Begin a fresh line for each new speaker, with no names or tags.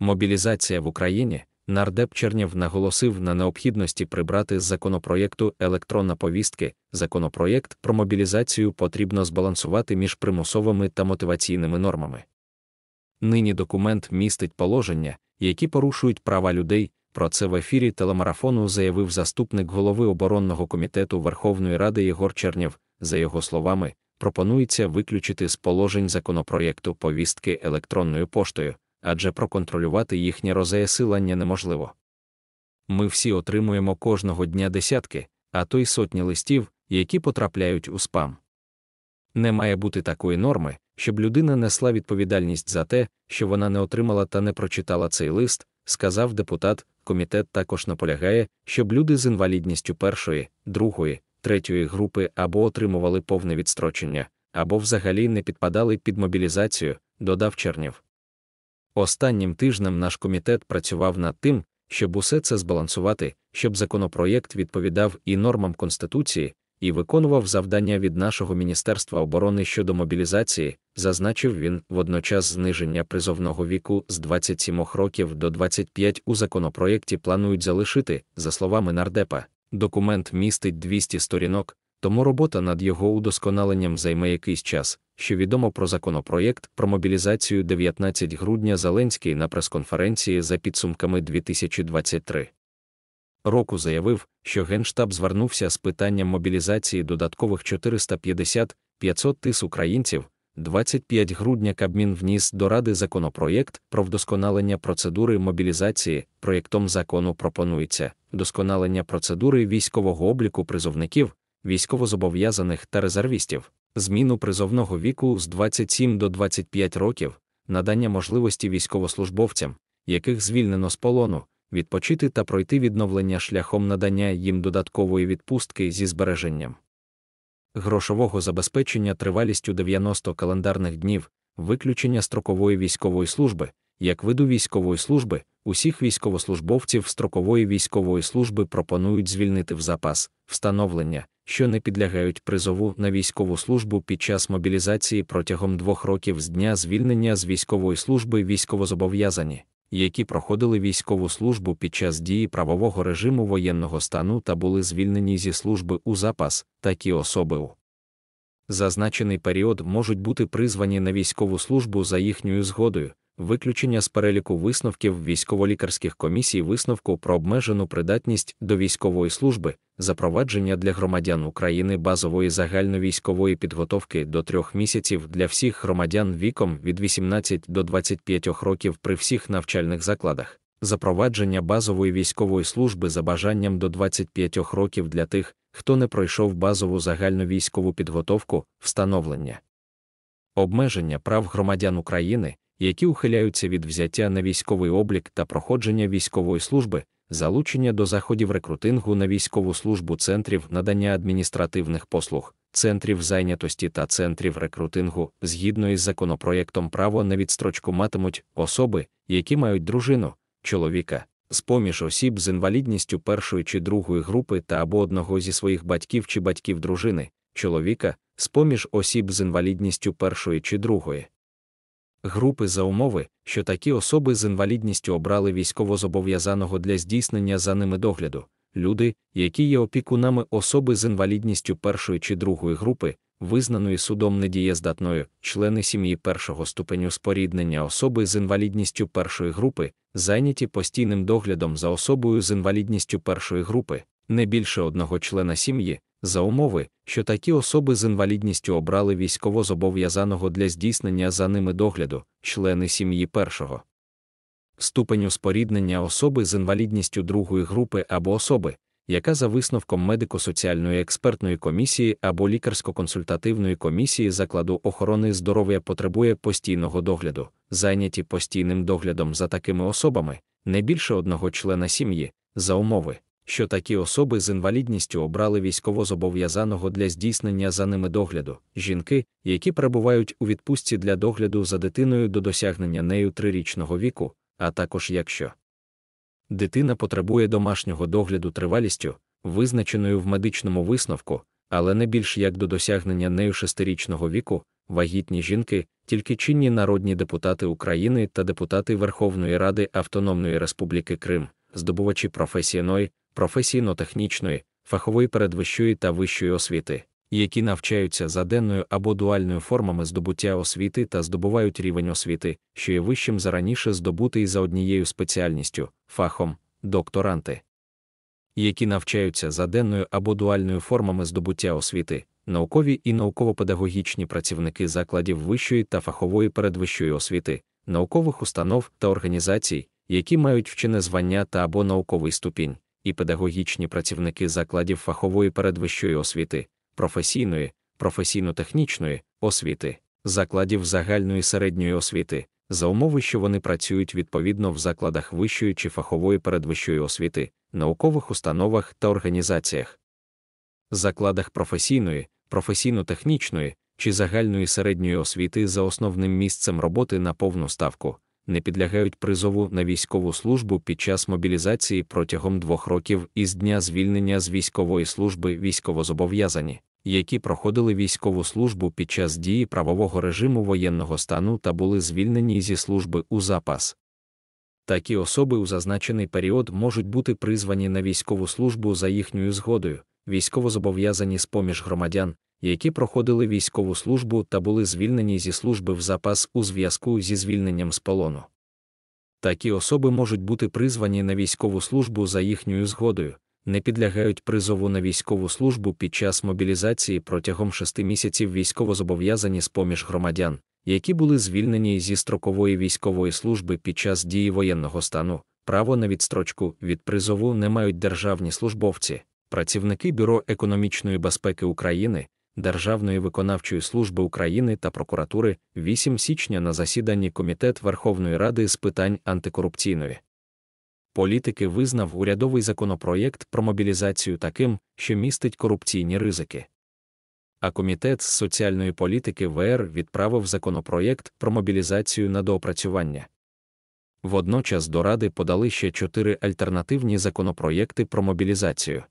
мобілізація в Україні, нардеп Чернєв наголосив на необхідності прибрати з законопроєкту електронна повістки. Законопроєкт про мобілізацію потрібно збалансувати між примусовими та мотиваційними нормами. Нині документ містить положення, які порушують права людей. Про це в ефірі телемарафону заявив заступник голови оборонного комітету Верховної Ради Єгор Чернєв. За його словами, пропонується виключити з положень законопроєкту повістки електронною поштою, адже проконтролювати їхнє розеясилання неможливо. Ми всі отримуємо кожного дня десятки, а то й сотні листів, які потрапляють у спам. Не має бути такої норми, щоб людина несла відповідальність за те, що вона не отримала та не прочитала цей лист, сказав депутат. Комітет також наполягає, щоб люди з інвалідністю першої, другої, третьої групи або отримували повне відстрочення, або взагалі не підпадали під мобілізацію, додав Чернів. Останнім тижнем наш комітет працював над тим, щоб усе це збалансувати, щоб законопроєкт відповідав і нормам Конституції, і виконував завдання від нашого Міністерства оборони щодо мобілізації, зазначив він водночас зниження призовного віку з 27 років до 25 у законопроєкті планують залишити, за словами нардепа. Документ містить 200 сторінок, тому робота над його удосконаленням займе якийсь час, що відомо про законопроєкт про мобілізацію 19 грудня Зеленський на прес-конференції за підсумками 2023. Року заявив, що Генштаб звернувся з питанням мобілізації додаткових 450-500 тис українців. 25 грудня Кабмін вніс до Ради законопроєкт про вдосконалення процедури мобілізації. Проєктом закону пропонується вдосконалення процедури військового обліку призовників, військовозобов'язаних та резервістів, зміну призовного віку з 27 до 25 років, надання можливості військовослужбовцям, яких звільнено з полону, відпочити та пройти відновлення шляхом надання їм додаткової відпустки зі збереженням. Грошового забезпечення тривалістю 90 календарних днів, виключення строкової військової служби, як виду військової служби, усіх військовослужбовців строкової військової служби пропонують звільнити в запас, встановлення, що не підлягають призову на військову службу під час мобілізації протягом двох років з дня звільнення з військової служби військовозобов'язані, які проходили військову службу під час дії правового режиму воєнного стану та були звільнені зі служби у запас, такі особи у зазначений період можуть бути призвані на військову службу за їхньою згодою виключення з переліку висновків військово-лікарських комісій висновку про обмежену придатність до військової служби, запровадження для громадян України базової загальновійськової підготовки до трьох місяців для всіх громадян віком від 18 до 25 років при всіх навчальних закладах. Запровадження базової військової служби за бажанням до 25 років для тих, хто не пройшов базову загальновійськову підготовку, встановлення, обмеження прав громадян України, які ухиляються від взяття на військовий облік та проходження військової служби, залучення до заходів рекрутингу на військову службу центрів надання адміністративних послуг, центрів зайнятості та центрів рекрутингу згідно із законопроєктом право на відстрочку матимуть особи, які мають дружину, чоловіка. З поміж осіб з інвалідністю першої чи другої групи та або одного зі своїх батьків чи батьків дружини, чоловіка, з поміж осіб з інвалідністю першої чи другої, групи за умови, що такі особи з інвалідністю обрали військовозобов'язаного для здійснення за ними догляду, люди, які є опікунами особи з інвалідністю першої чи другої групи, визнаної судом недієздатною, члени сім'ї першого ступеню споріднення особи з інвалідністю першої групи, зайняті постійним доглядом за особою з інвалідністю першої групи, не більше одного члена сім'ї за умови, що такі особи з інвалідністю обрали військовозобов'язаного для здійснення за ними догляду, члени сім'ї першого. Ступеню споріднення особи з інвалідністю другої групи або особи, яка за висновком медико-соціальної експертної комісії або лікарсько-консультативної комісії закладу охорони здоров'я потребує постійного догляду, зайняті постійним доглядом за такими особами, не більше одного члена сім'ї, за умови що такі особи з інвалідністю обрали військовозобов'язаного для здійснення за ними догляду, жінки, які перебувають у відпустці для догляду за дитиною до досягнення нею трирічного віку, а також якщо дитина потребує домашнього догляду тривалістю, визначеною в медичному висновку, але не більш як до досягнення нею шестирічного віку, вагітні жінки, тільки чинні народні депутати України та депутати Верховної Ради Автономної Республіки Крим. Здобувачі професійної, професійно-технічної, фахової передвищої та вищої освіти, які навчаються за денною або дуальною формами здобуття освіти та здобувають рівень освіти, що є вищим за раніше здобутий за однією спеціальністю, фахом, докторанти, які навчаються за денною або дуальною формами здобуття освіти. Наукові і науково-педагогічні працівники закладів вищої та фахової передвищої освіти, наукових установ та організацій, які мають вчене звання та або науковий ступінь і педагогічні працівники закладів фахової передвищої освіти, професійної, професійно-технічної освіти, закладів загальної середньої освіти, за умови, що вони працюють відповідно в закладах вищої чи фахової передвищої освіти, наукових установах та організаціях, закладах професійної, професійно-технічної чи загальної середньої освіти за основним місцем роботи на повну ставку не підлягають призову на військову службу під час мобілізації протягом двох років із дня звільнення з військової служби військовозобов'язані, які проходили військову службу під час дії правового режиму воєнного стану та були звільнені зі служби у запас. Такі особи у зазначений період можуть бути призвані на військову службу за їхньою згодою, військовозобов'язані з поміж громадян, які проходили військову службу та були звільнені зі служби в запас у зв'язку зі звільненням з полону. Такі особи можуть бути призвані на військову службу за їхньою згодою, не підлягають призову на військову службу під час мобілізації протягом шести місяців військовозобов'язані з поміж громадян, які були звільнені зі строкової військової служби під час дії воєнного стану, право на відстрочку від призову не мають державні службовці, працівники Бюро економічної безпеки України, Державної виконавчої служби України та прокуратури 8 січня на засіданні Комітет Верховної Ради з питань антикорупційної політики визнав урядовий законопроєкт про мобілізацію таким, що містить корупційні ризики. А комітет з соціальної політики ВР відправив законопроєкт про мобілізацію на доопрацювання. Водночас до Ради подали ще чотири альтернативні законопроєкти про мобілізацію.